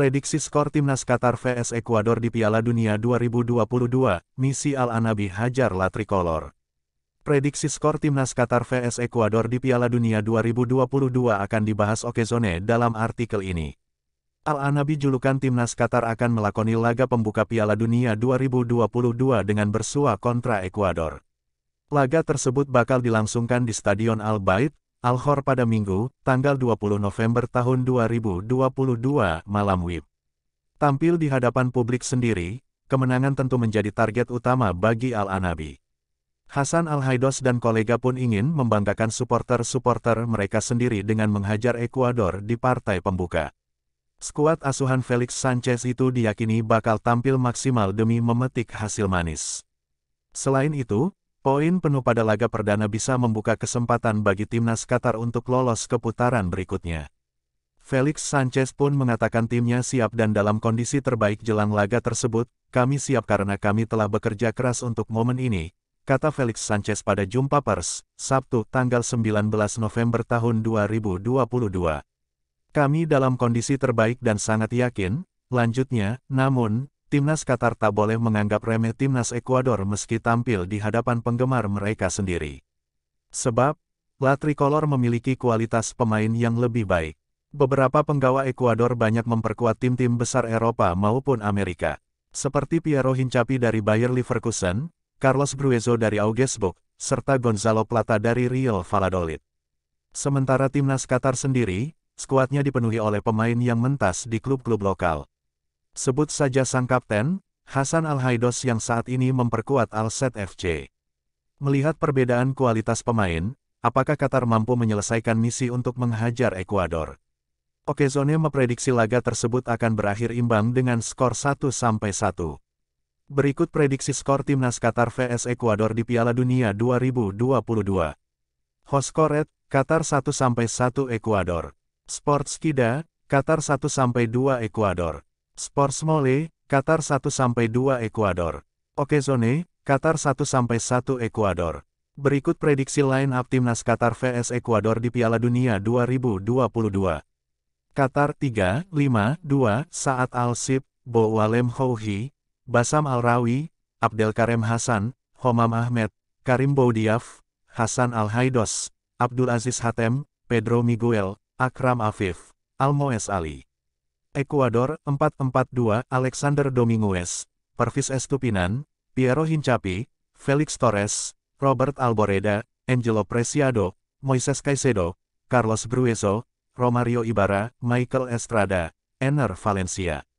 Prediksi skor timnas Qatar vs Ekuador di Piala Dunia 2022, misi Al-Anabi hajar La Tricolor. Prediksi skor timnas Qatar vs Ekuador di Piala Dunia 2022 akan dibahas Okezone dalam artikel ini. Al-Anabi julukan timnas Qatar akan melakoni laga pembuka Piala Dunia 2022 dengan bersua kontra Ekuador. Laga tersebut bakal dilangsungkan di Stadion Al Bait, Al-Khor pada Minggu, tanggal 20 November tahun 2022, malam WIB. Tampil di hadapan publik sendiri, kemenangan tentu menjadi target utama bagi Al-Anabi. Hasan Al-Haidos dan kolega pun ingin membanggakan supporter-supporter mereka sendiri dengan menghajar Ekuador di partai pembuka. Skuad asuhan Felix Sanchez itu diyakini bakal tampil maksimal demi memetik hasil manis. Selain itu, Poin penuh pada laga perdana bisa membuka kesempatan bagi timnas Qatar untuk lolos ke putaran berikutnya. Felix Sanchez pun mengatakan timnya siap dan dalam kondisi terbaik jelang laga tersebut, kami siap karena kami telah bekerja keras untuk momen ini, kata Felix Sanchez pada jumpa pers, Sabtu tanggal 19 November tahun 2022. Kami dalam kondisi terbaik dan sangat yakin, lanjutnya, namun, timnas Qatar tak boleh menganggap remeh timnas Ekuador meski tampil di hadapan penggemar mereka sendiri. Sebab, La Tricolor memiliki kualitas pemain yang lebih baik. Beberapa penggawa Ekuador banyak memperkuat tim-tim besar Eropa maupun Amerika. Seperti Piero Hincapi dari Bayer Leverkusen, Carlos Bruezo dari Augsburg, serta Gonzalo Plata dari Real Valladolid. Sementara timnas Qatar sendiri, skuadnya dipenuhi oleh pemain yang mentas di klub-klub lokal. Sebut saja sang kapten, Hasan Al-Haidos yang saat ini memperkuat Al-Set FC. Melihat perbedaan kualitas pemain, apakah Qatar mampu menyelesaikan misi untuk menghajar Ekuador? Okezone memprediksi laga tersebut akan berakhir imbang dengan skor 1-1. Berikut prediksi skor timnas Qatar vs Ekuador di Piala Dunia 2022. Hoskoret, Qatar 1-1 Ekuador. Sportskida, Kida, Qatar 1-2 Ekuador. Sport Smole, Qatar 1-2 Ekuador. Okezone, e, Qatar 1-1 Ekuador. Berikut prediksi line-up Timnas Qatar vs Ekuador di Piala Dunia 2022. Qatar 3, 5, 2, Saat Al-Sib, Walem Houhi, Basam Al-Rawi, Abdelkarem Hasan, Homam Ahmed, Karim Boudiaf, Hasan Al-Haidos, Abdul Aziz Hatem, Pedro Miguel, Akram Afif, Almoes Ali. Ecuador, 442, Alexander Dominguez, Pervis Estupinan, Piero Hincapi, Felix Torres, Robert Alboreda, Angelo Preciado, Moises Caicedo, Carlos Brueso, Romario Ibarra, Michael Estrada, Ener Valencia.